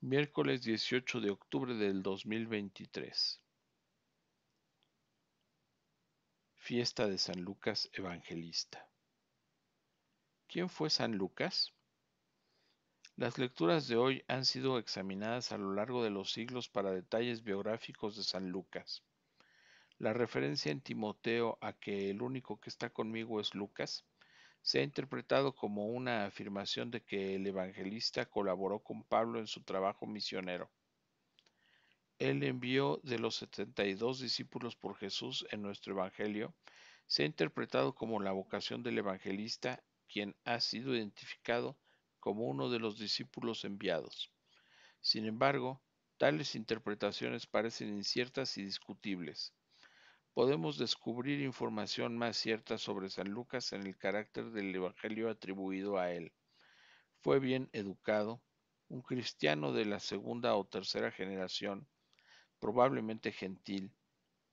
Miércoles 18 de octubre del 2023 Fiesta de San Lucas Evangelista. ¿Quién fue San Lucas? Las lecturas de hoy han sido examinadas a lo largo de los siglos para detalles biográficos de San Lucas. La referencia en Timoteo a que el único que está conmigo es Lucas se ha interpretado como una afirmación de que el evangelista colaboró con Pablo en su trabajo misionero. El envío de los 72 discípulos por Jesús en nuestro Evangelio se ha interpretado como la vocación del evangelista, quien ha sido identificado como uno de los discípulos enviados. Sin embargo, tales interpretaciones parecen inciertas y discutibles podemos descubrir información más cierta sobre San Lucas en el carácter del Evangelio atribuido a él. Fue bien educado, un cristiano de la segunda o tercera generación, probablemente gentil,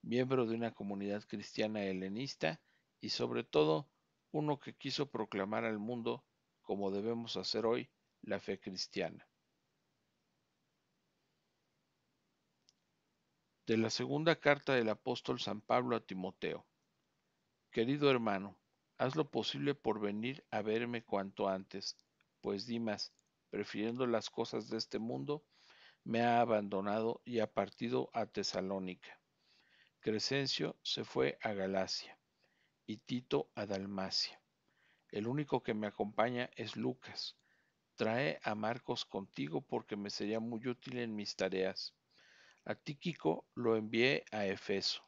miembro de una comunidad cristiana helenista y sobre todo uno que quiso proclamar al mundo, como debemos hacer hoy, la fe cristiana. de la segunda carta del apóstol San Pablo a Timoteo. Querido hermano, haz lo posible por venir a verme cuanto antes, pues Dimas, prefiriendo las cosas de este mundo, me ha abandonado y ha partido a Tesalónica. Crescencio se fue a Galacia y Tito a Dalmacia. El único que me acompaña es Lucas. Trae a Marcos contigo porque me sería muy útil en mis tareas. A Tíquico lo envié a Efeso.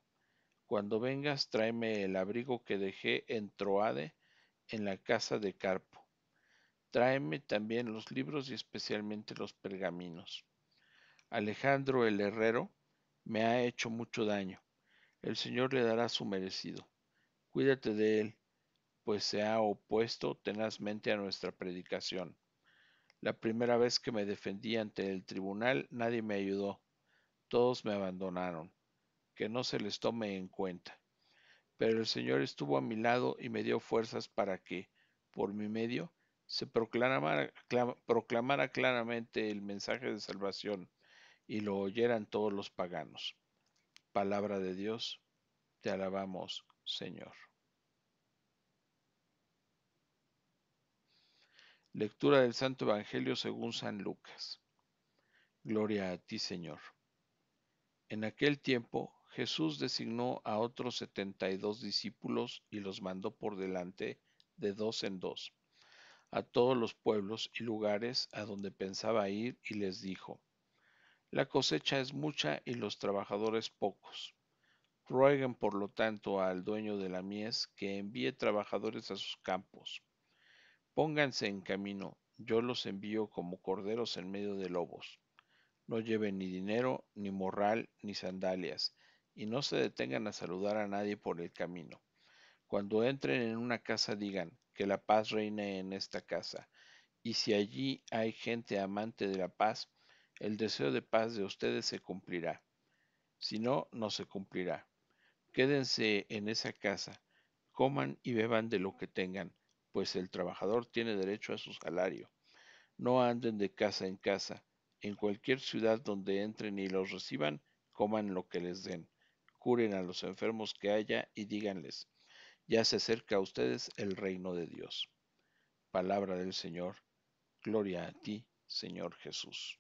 Cuando vengas, tráeme el abrigo que dejé en Troade, en la casa de Carpo. Tráeme también los libros y especialmente los pergaminos. Alejandro el herrero me ha hecho mucho daño. El Señor le dará su merecido. Cuídate de él, pues se ha opuesto tenazmente a nuestra predicación. La primera vez que me defendí ante el tribunal nadie me ayudó todos me abandonaron, que no se les tome en cuenta. Pero el Señor estuvo a mi lado y me dio fuerzas para que, por mi medio, se proclamara, proclamara claramente el mensaje de salvación y lo oyeran todos los paganos. Palabra de Dios, te alabamos, Señor. Lectura del Santo Evangelio según San Lucas. Gloria a ti, Señor. En aquel tiempo Jesús designó a otros setenta y dos discípulos y los mandó por delante de dos en dos a todos los pueblos y lugares a donde pensaba ir y les dijo, La cosecha es mucha y los trabajadores pocos. Rueguen por lo tanto al dueño de la mies que envíe trabajadores a sus campos. Pónganse en camino, yo los envío como corderos en medio de lobos. No lleven ni dinero, ni morral, ni sandalias, y no se detengan a saludar a nadie por el camino. Cuando entren en una casa digan que la paz reine en esta casa, y si allí hay gente amante de la paz, el deseo de paz de ustedes se cumplirá. Si no, no se cumplirá. Quédense en esa casa, coman y beban de lo que tengan, pues el trabajador tiene derecho a su salario. No anden de casa en casa, en cualquier ciudad donde entren y los reciban, coman lo que les den, curen a los enfermos que haya y díganles, ya se acerca a ustedes el reino de Dios. Palabra del Señor, gloria a ti, Señor Jesús.